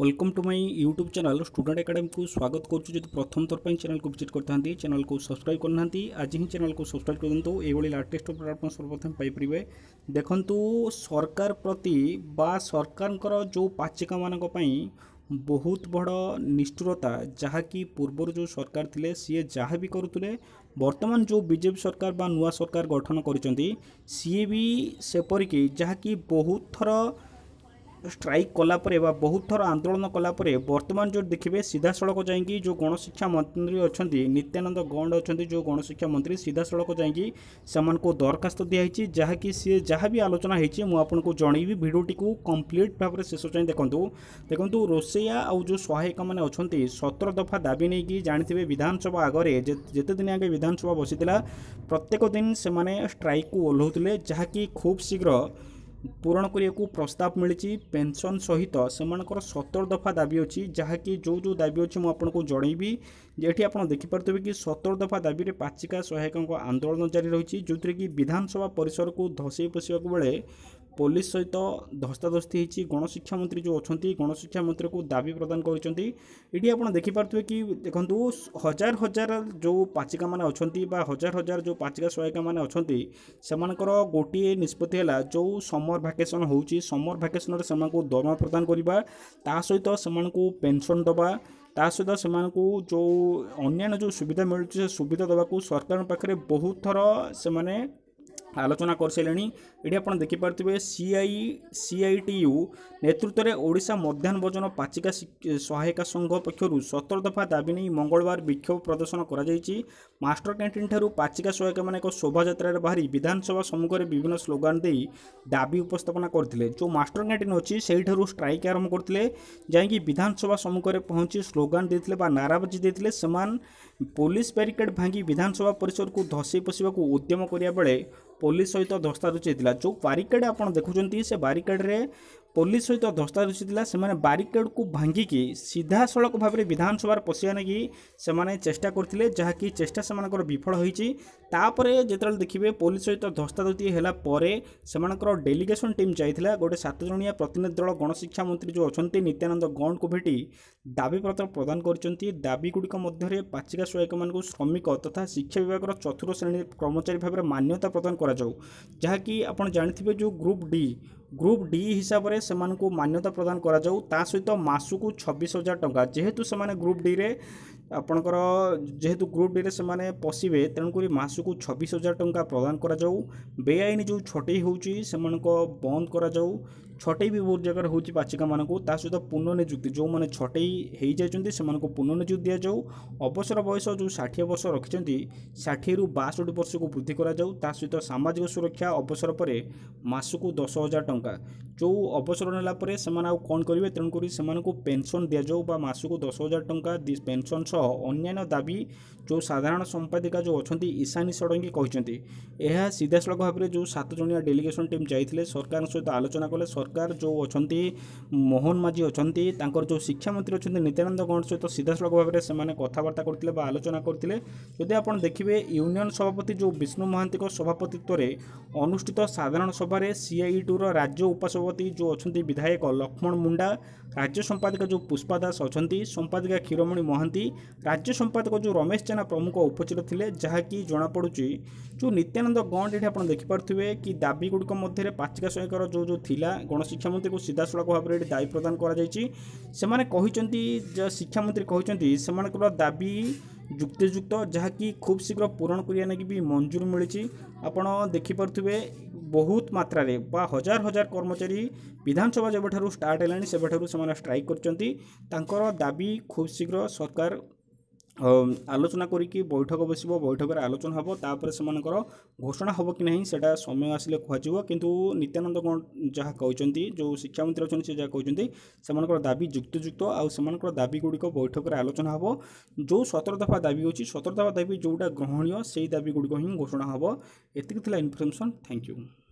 welcome to my YouTube channel Student Academy কু স্বাগত করছু যদি প্রথম থর পাই চ্যানেল কু ভিজিট করে থাকে চ্যানেল কু সবসক্রাইব করে না আজ হি চ্যানেল কু সবসক্রাইব করে দিও এইভাবে লাটেস্ট অপডেট আপনার সর্বপ্রথম পাইপারে দেখুন সরকার প্রতি বা সরকারঙ্কর যে পাচিকা মানক পাই ବହୁତ ବଡ଼ ନିଷ୍ଠୁରତା ଯାହାକି ପୂର୍ବରୁ ଯେଉଁ ସରକାର ଥିଲେ ସିଏ ଯାହା ବି କରୁଥିଲେ ବର୍ତ୍ତମାନ ଯେଉଁ ବିଜେପି ସରକାର ବା ନୂଆ ସରକାର ଗଠନ କରିଛନ୍ତି ସିଏ ବି ସେପରିକି ଯାହାକି ବହୁତ ଥର ଷ୍ଟ୍ରାଇକ୍ କଲାପରେ ବା ବହୁତ ଥର ଆନ୍ଦୋଳନ କଲାପରେ ବର୍ତ୍ତମାନ ଯେଉଁ ଦେଖିବେ ସିଧାସଳଖ ଯାଇକି ଯେଉଁ ଗଣଶିକ୍ଷା ମନ୍ତ୍ରୀ ଅଛନ୍ତି ନିତ୍ୟାନନ୍ଦ ଗଣ୍ଡ ଅଛନ୍ତି ଯେଉଁ ଗଣଶିକ୍ଷା ମନ୍ତ୍ରୀ ସିଧାସଳଖ ଯାଇକି ସେମାନଙ୍କୁ ଦରଖାସ୍ତ ଦିଆହେଇଛି ଯାହାକି ସିଏ ଯାହା ବି ଆଲୋଚନା ହେଇଛି ମୁଁ ଆପଣଙ୍କୁ ଜଣେଇବି ଭିଡ଼ିଓଟିକୁ କମ୍ପ୍ଲିଟ୍ ଭାବରେ ଶେଷ ଯାଏଁ ଦେଖନ୍ତୁ ଦେଖନ୍ତୁ ରୋଷେଇଆ ଆଉ ଯେଉଁ ସହାୟକମାନେ ଅଛନ୍ତି ସତର ଦଫା ଦାବି ନେଇକି ଜାଣିଥିବେ ବିଧାନସଭା ଆଗରେ ଯେତେ ଦିନ ଆଗେ ବିଧାନସଭା ବସିଥିଲା ପ୍ରତ୍ୟେକ ଦିନ ସେମାନେ ଷ୍ଟ୍ରାଇକ୍କୁ ଓହ୍ଲାଉଥିଲେ ଯାହାକି ଖୁବ୍ ଶୀଘ୍ର ପୂରଣ କରିବାକୁ ପ୍ରସ୍ତାବ ମିଳିଛି ପେନ୍ସନ୍ ସହିତ ସେମାନଙ୍କର ସତର ଦଫା ଦାବି ଅଛି ଯାହାକି ଯେଉଁ ଯେଉଁ ଦାବି ଅଛି ମୁଁ ଆପଣଙ୍କୁ ଜଣାଇବି ଏଠି ଆପଣ ଦେଖିପାରୁଥିବେ କି ସତର ଦଫା ଦାବିରେ ପାଚିକା ସହାୟକଙ୍କ ଆନ୍ଦୋଳନ ଜାରି ରହିଛି ଯେଉଁଥିରେ କି ବିଧାନସଭା ପରିସରକୁ ଧସେଇ ପଶିବାକୁ ବେଳେ ପୋଲିସ ସହିତ ଧସ୍ତାଧସ୍ତି ହେଇଛି ଗଣଶିକ୍ଷାମନ୍ତ୍ରୀ ଯେଉଁ ଅଛନ୍ତି ଗଣଶିକ୍ଷାମନ୍ତ୍ରୀକୁ ଦାବି ପ୍ରଦାନ କରିଛନ୍ତି ଏଠି ଆପଣ ଦେଖିପାରୁଥିବେ କି ଦେଖନ୍ତୁ ହଜାର ହଜାର ଯେଉଁ ପାଚିକାମାନେ ଅଛନ୍ତି ବା ହଜାର ହଜାର ଯେଉଁ ପାଚିକା ସହାୟିକାମାନେ ଅଛନ୍ତି ସେମାନଙ୍କର ଗୋଟିଏ ନିଷ୍ପତ୍ତି ହେଲା ଯେଉଁ ସମର ଭ୍ୟାକେସନ୍ ହେଉଛି ସମର ଭ୍ୟାକେସନ୍ରେ ସେମାନଙ୍କୁ ଦରମା ପ୍ରଦାନ କରିବା ତା ସହିତ ସେମାନଙ୍କୁ ପେନ୍ସନ୍ ଦେବା ତା ସହିତ ସେମାନଙ୍କୁ ଯେଉଁ ଅନ୍ୟାନ୍ୟ ଯେଉଁ ସୁବିଧା ମିଳୁଛି ସେ ସୁବିଧା ଦେବାକୁ ସରକାରଙ୍କ ପାଖରେ ବହୁତ ଥର ସେମାନେ ଆଲୋଚନା କରିସାରିଲେଣି ଏଠି ଆପଣ ଦେଖିପାରୁଥିବେ ସିଆଇ ସିଆଇଟିୟୁ ନେତୃତ୍ୱରେ ଓଡ଼ିଶା ମଧ୍ୟାହ୍ନ ଭୋଜନ ପାଚିକା ସହାୟିକା ସଂଘ ପକ୍ଷରୁ ସତର ଦଫା ଦାବି ନେଇ ମଙ୍ଗଳବାର ବିକ୍ଷୋଭ ପ୍ରଦର୍ଶନ କରାଯାଇଛି ମାଷ୍ଟର କ୍ୟାଣ୍ଟିନ୍ ଠାରୁ ପାଚିକା ସହାୟକମାନେ ଏକ ଶୋଭାଯାତ୍ରାରେ ବାହାରି ବିଧାନସଭା ସମ୍ମୁଖରେ ବିଭିନ୍ନ ସ୍ଲୋଗାନ ଦେଇ ଦାବି ଉପସ୍ଥାପନା କରିଥିଲେ ଯେଉଁ ମାଷ୍ଟର କ୍ୟାଣ୍ଟିନ୍ ଅଛି ସେଇଠାରୁ ଷ୍ଟ୍ରାଇକ୍ ଆରମ୍ଭ କରିଥିଲେ ଯାଇକି ବିଧାନସଭା ସମ୍ମୁଖରେ ପହଞ୍ଚି ସ୍ଲୋଗାନ ଦେଇଥିଲେ ବା ନାରାବାଜି ଦେଇଥିଲେ ସେମାନେ ପୋଲିସ ବ୍ୟାରିକେଡ୍ ଭାଙ୍ଗି ବିଧାନସଭା ପରିସରକୁ ଧସେଇ ପଶିବାକୁ ଉଦ୍ୟମ କରିବା ବେଳେ पुलिस सहित धस्ताधस्ती जो बारिकेड आप देखुंत से बारिकेड्रे ପୋଲିସ ସହିତ ଧସ୍ତାଧସ୍ତି ଥିଲା ସେମାନେ ବାରିକେଡ଼କୁ ଭାଙ୍ଗିକି ସିଧାସଳଖ ଭାବରେ ବିଧାନସଭାରେ ପଶିବା ଲାଗି ସେମାନେ ଚେଷ୍ଟା କରିଥିଲେ ଯାହାକି ଚେଷ୍ଟା ସେମାନଙ୍କର ବିଫଳ ହୋଇଛି ତାପରେ ଯେତେବେଳେ ଦେଖିବେ ପୋଲିସ ସହିତ ଧସ୍ତାଧସ୍ତି ହେଲା ପରେ ସେମାନଙ୍କର ଡେଲିଗେସନ୍ ଟିମ୍ ଯାଇଥିଲା ଗୋଟେ ସାତ ଜଣିଆ ପ୍ରତିନିଧି ଦଳ ଗଣଶିକ୍ଷା ମନ୍ତ୍ରୀ ଯେଉଁ ଅଛନ୍ତି ନିତ୍ୟାନନ୍ଦ ଗୌଡ଼ଙ୍କୁ ଭେଟି ଦାବିପତ୍ର ପ୍ରଦାନ କରିଛନ୍ତି ଦାବିଗୁଡ଼ିକ ମଧ୍ୟରେ ପାଚିକା ସହାୟକମାନଙ୍କୁ ଶ୍ରମିକ ତଥା ଶିକ୍ଷା ବିଭାଗର ଚତୁର୍ଥ ଶ୍ରେଣୀ କର୍ମଚାରୀ ଭାବରେ ମାନ୍ୟତା ପ୍ରଦାନ କରାଯାଉ ଯାହାକି ଆପଣ ଜାଣିଥିବେ ଯେଉଁ ଗ୍ରୁପ୍ ଡି ଗ୍ରୁପ୍ ଡି ହିସାବରେ ସେମାନଙ୍କୁ ମାନ୍ୟତା ପ୍ରଦାନ କରାଯାଉ ତା ସହିତ ମାସକୁ ଛବିଶ ହଜାର ଟଙ୍କା ଯେହେତୁ ସେମାନେ ଗ୍ରୁପ୍ ଡିରେ ଆପଣଙ୍କର ଯେହେତୁ ଗ୍ରୁପ୍ ଡିରେ ସେମାନେ ପଶିବେ ତେଣୁକରି ମାସକୁ ଛବିଶ ହଜାର ଟଙ୍କା ପ୍ରଦାନ କରାଯାଉ ବେଆଇନ ଯେଉଁ ଛଟେଇ ହେଉଛି ସେମାନଙ୍କ ବନ୍ଦ କରାଯାଉ ଛଟେଇ ବି ବହୁତ ଜାଗାରେ ହେଉଛି ପାଚିକାମାନଙ୍କୁ ତା ସହିତ ପୁନଃନିଯୁକ୍ତି ଯେଉଁମାନେ ଛଟେଇ ହୋଇଯାଇଛନ୍ତି ସେମାନଙ୍କୁ ପୁନଃନିଯୁକ୍ତି ଦିଆଯାଉ ଅବସର ବୟସ ଯେଉଁ ଷାଠିଏ ବର୍ଷ ରଖିଛନ୍ତି ଷାଠିଏରୁ ବାଷଠି ବର୍ଷକୁ ବୃଦ୍ଧି କରାଯାଉ ତା ସହିତ ସାମାଜିକ ସୁରକ୍ଷା ଅବସର ପରେ ମାସକୁ ଦଶ ହଜାର ଟଙ୍କା ଯେଉଁ ଅବସର ନେଲା ପରେ ସେମାନେ ଆଉ କ'ଣ କରିବେ ତେଣୁକରି ସେମାନଙ୍କୁ ପେନ୍ସନ୍ ଦିଆଯାଉ ବା ମାସକୁ ଦଶ ହଜାର ଟଙ୍କା ପେନ୍ସନ୍ ସହ ଅନ୍ୟାନ୍ୟ ଦାବି ଯେଉଁ ସାଧାରଣ ସମ୍ପାଦିକା ଯେଉଁ ଅଛନ୍ତି ଇଶାନୀ ଷଡ଼ଙ୍ଗୀ କହିଛନ୍ତି ଏହା ସିଧାସଳଖ ଭାବରେ ଯେଉଁ ସାତ ଜଣିଆ ଡେଲିଗେସନ୍ ଟିମ୍ ଯାଇଥିଲେ ସରକାରଙ୍କ ସହିତ ଆଲୋଚନା କଲେ ସରକାର ଯେଉଁ ଅଛନ୍ତି ମୋହନ ମାଝୀ ଅଛନ୍ତି ତାଙ୍କର ଯେଉଁ ଶିକ୍ଷାମନ୍ତ୍ରୀ ଅଛନ୍ତି ନିତ୍ୟାନନ୍ଦ ଗଣ ସହିତ ସିଧାସଳଖ ଭାବରେ ସେମାନେ କଥାବାର୍ତ୍ତା କରିଥିଲେ ବା ଆଲୋଚନା କରିଥିଲେ ଯଦି ଆପଣ ଦେଖିବେ ୟୁନିୟନ ସଭାପତି ଯେଉଁ ବିଷ୍ଣୁ ମହାନ୍ତିଙ୍କ ସଭାପତିତ୍ୱରେ ଅନୁଷ୍ଠିତ ସାଧାରଣ ସଭାରେ ସିଆଇଟିର ରାଜ୍ୟ ଉପସଭାପତି ଯେଉଁ ଅଛନ୍ତି ବିଧାୟକ ଲକ୍ଷ୍ମଣ ମୁଣ୍ଡା ରାଜ୍ୟ ସମ୍ପାଦିକା ଯେଉଁ ପୁଷ୍ପା ଦାସ ଅଛନ୍ତି ସମ୍ପାଦିକା କ୍ଷୀରମଣି ମହାନ୍ତି ରାଜ୍ୟ ସମ୍ପାଦକ ଯେଉଁ ରମେଶ ଜେନା ପ୍ରମୁଖ ଉପସ୍ଥିତ ଥିଲେ ଯାହାକି ଜଣାପଡ଼ୁଛି ଯେଉଁ ନିତ୍ୟାନନ୍ଦ ଗଣ୍ଡ ଏଠି ଆପଣ ଦେଖିପାରୁଥିବେ କି ଦାବିଗୁଡ଼ିକ ମଧ୍ୟରେ ପାଚିକା ସହାୟକର ଯେଉଁ ଯେଉଁ ଥିଲା ଗଣଶିକ୍ଷାମନ୍ତ୍ରୀଙ୍କୁ ସିଧାସଳଖ ଭାବରେ ଏଠି ଦାୟୀ ପ୍ରଦାନ କରାଯାଇଛି ସେମାନେ କହିଛନ୍ତି ଶିକ୍ଷାମନ୍ତ୍ରୀ କହିଛନ୍ତି ସେମାନଙ୍କର ଦାବି ଯୁକ୍ତିଯୁକ୍ତ ଯାହାକି ଖୁବ୍ ଶୀଘ୍ର ପୂରଣ କରିବା ଲାଗି ବି ମଞ୍ଜୁର ମିଳିଛି ଆପଣ ଦେଖିପାରୁଥିବେ ବହୁତ ମାତ୍ରାରେ ବା ହଜାର ହଜାର କର୍ମଚାରୀ ବିଧାନସଭା ଯେବେଠାରୁ ଷ୍ଟାର୍ଟ ହେଲାଣି ସେବେଠାରୁ ସେମାନେ ଷ୍ଟ୍ରାଇକ୍ କରିଛନ୍ତି ତାଙ୍କର ଦାବି ଖୁବ୍ ଶୀଘ୍ର ସରକାର ଆଲୋଚନା କରିକି ବୈଠକ ବସିବ ବୈଠକରେ ଆଲୋଚନା ହେବ ତାପରେ ସେମାନଙ୍କର ଘୋଷଣା ହେବ କି ନାହିଁ ସେଇଟା ସମୟ ଆସିଲେ କୁହାଯିବ କିନ୍ତୁ ନିତ୍ୟାନନ୍ଦ କ'ଣ ଯାହା କହିଛନ୍ତି ଯେଉଁ ଶିକ୍ଷାମନ୍ତ୍ରୀ ଅଛନ୍ତି ସେ ଯାହା କହିଛନ୍ତି ସେମାନଙ୍କର ଦାବି ଯୁକ୍ତିଯୁକ୍ତ ଆଉ ସେମାନଙ୍କର ଦାବି ଗୁଡ଼ିକ ବୈଠକରେ ଆଲୋଚନା ହେବ ଯେଉଁ ସତର ଦଫା ଦାବି ହେଉଛି ସତର ଦଫା ଦାବି ଯେଉଁଟା ଗ୍ରହଣୀୟ ସେଇ ଦାବି ଗୁଡ଼ିକ ହିଁ ଘୋଷଣା ହେବ ଏତିକି ଥିଲା ଇନଫର୍ମେସନ୍ ଥ୍ୟାଙ୍କ ୟୁ